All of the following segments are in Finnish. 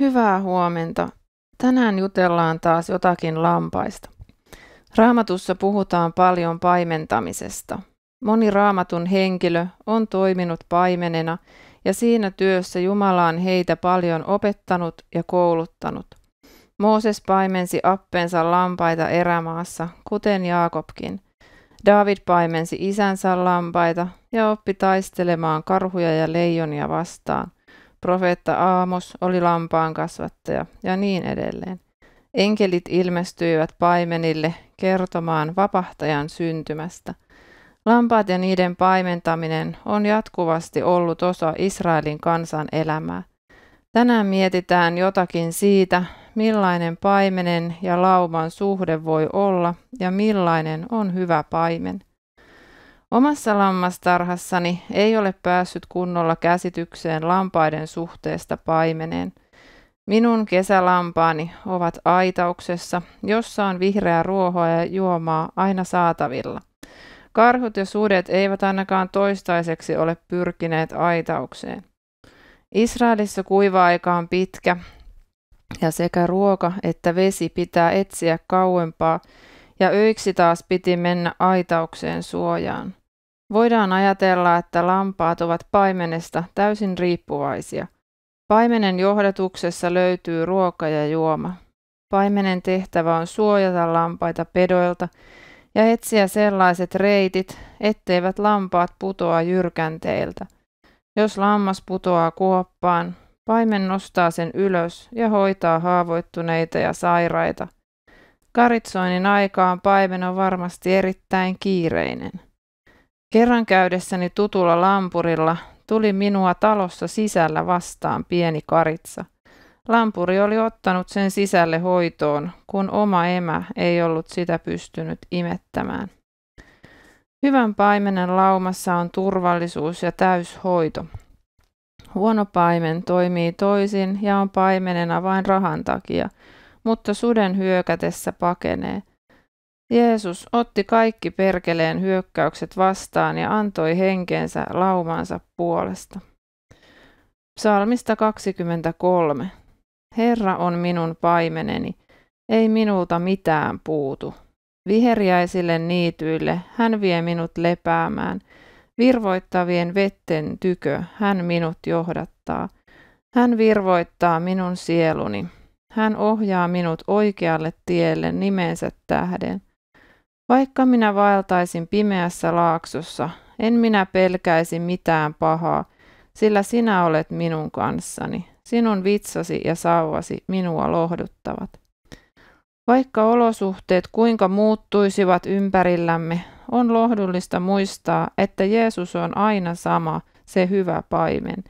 Hyvää huomenta. Tänään jutellaan taas jotakin lampaista. Raamatussa puhutaan paljon paimentamisesta. Moni raamatun henkilö on toiminut paimenena ja siinä työssä Jumala on heitä paljon opettanut ja kouluttanut. Mooses paimensi appensa lampaita erämaassa, kuten Jaakobkin. David paimensi isänsä lampaita ja oppi taistelemaan karhuja ja leijonia vastaan – profeetta Aamos oli lampaan kasvattaja ja niin edelleen. Enkelit ilmestyivät paimenille kertomaan vapahtajan syntymästä. Lampaat ja niiden paimentaminen on jatkuvasti ollut osa Israelin kansan elämää. Tänään mietitään jotakin siitä, millainen paimenen ja lauman suhde voi olla ja millainen on hyvä paimen – Omassa lammastarhassani ei ole päässyt kunnolla käsitykseen lampaiden suhteesta paimeneen. Minun kesälampaani ovat aitauksessa, jossa on vihreää ruohoa ja juomaa aina saatavilla. Karhut ja sudet eivät ainakaan toistaiseksi ole pyrkineet aitaukseen. Israelissa kuiva-aika on pitkä, ja sekä ruoka että vesi pitää etsiä kauempaa, ja yksi taas piti mennä aitaukseen suojaan. Voidaan ajatella, että lampaat ovat paimenesta täysin riippuvaisia. Paimenen johdatuksessa löytyy ruoka ja juoma. Paimenen tehtävä on suojata lampaita pedoilta ja etsiä sellaiset reitit, etteivät lampaat putoa jyrkänteiltä. Jos lammas putoaa kuoppaan, paimen nostaa sen ylös ja hoitaa haavoittuneita ja sairaita. Karitsoinnin aikaan paimen on varmasti erittäin kiireinen. Kerran käydessäni tutulla lampurilla tuli minua talossa sisällä vastaan pieni karitsa. Lampuri oli ottanut sen sisälle hoitoon, kun oma emä ei ollut sitä pystynyt imettämään. Hyvän paimenen laumassa on turvallisuus ja täyshoito. Huono paimen toimii toisin ja on paimenena vain rahan takia, mutta suden hyökätessä pakenee – Jeesus otti kaikki perkeleen hyökkäykset vastaan ja antoi henkeensä laumansa puolesta. Psalmista 23. Herra on minun paimeneni, ei minulta mitään puutu. Viheriäisille niityille hän vie minut lepäämään. Virvoittavien vetten tykö hän minut johdattaa. Hän virvoittaa minun sieluni. Hän ohjaa minut oikealle tielle nimensä tähden. Vaikka minä vaeltaisin pimeässä laaksossa, en minä pelkäisi mitään pahaa, sillä sinä olet minun kanssani. Sinun vitsasi ja sauvasi minua lohduttavat. Vaikka olosuhteet kuinka muuttuisivat ympärillämme, on lohdullista muistaa, että Jeesus on aina sama, se hyvä paimen,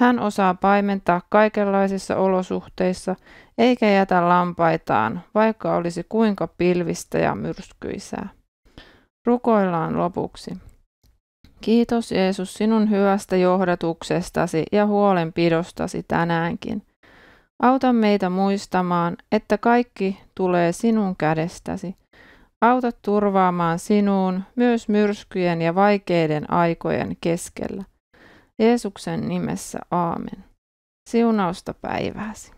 hän osaa paimentaa kaikenlaisissa olosuhteissa, eikä jätä lampaitaan, vaikka olisi kuinka pilvistä ja myrskyisää. Rukoillaan lopuksi. Kiitos Jeesus sinun hyvästä johdatuksestasi ja huolenpidostasi tänäänkin. Auta meitä muistamaan, että kaikki tulee sinun kädestäsi. Auta turvaamaan sinuun myös myrskyjen ja vaikeiden aikojen keskellä – Jeesuksen nimessä aamen. Siunausta päivääsi.